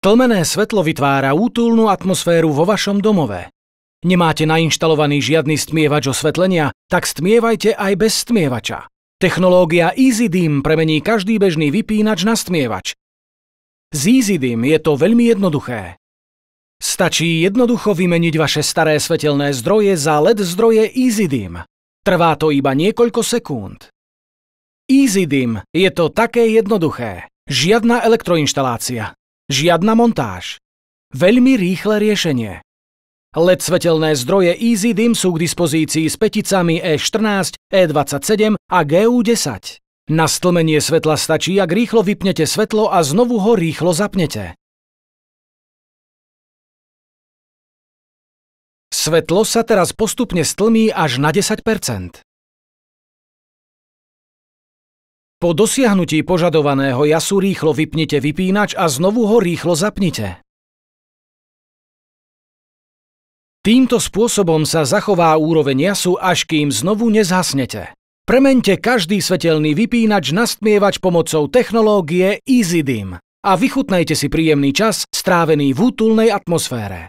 Tlmené svetlo vytvára útulnú atmosféru vo vašom domove. Nemáte nainštalovaný žiadny stmievač osvetlenia, tak stmievajte aj bez stmievača. Technológia EasyDim premení každý bežný vypínač na stmievač. Z EasyDim je to veľmi jednoduché. Stačí jednoducho vymeniť vaše staré svetelné zdroje za LED zdroje EasyDim. Trvá to iba niekoľko sekúnd. EasyDim je to také jednoduché. Žiadna elektroinštalácia. Žiadna montáž. Veľmi rýchle riešenie. LED svetelné zdroje Dim sú k dispozícii s peticami E14, E27 a GU10. Na stlmenie svetla stačí, ak rýchlo vypnete svetlo a znovu ho rýchlo zapnete. Svetlo sa teraz postupne stlmí až na 10 Po dosiahnutí požadovaného jasu rýchlo vypnite vypínač a znovu ho rýchlo zapnite. Týmto spôsobom sa zachová úroveň jasu, až kým znovu nezhasnete. Premente každý svetelný vypínač na stmievač pomocou technológie EasyDim a vychutnajte si príjemný čas strávený v útulnej atmosfére.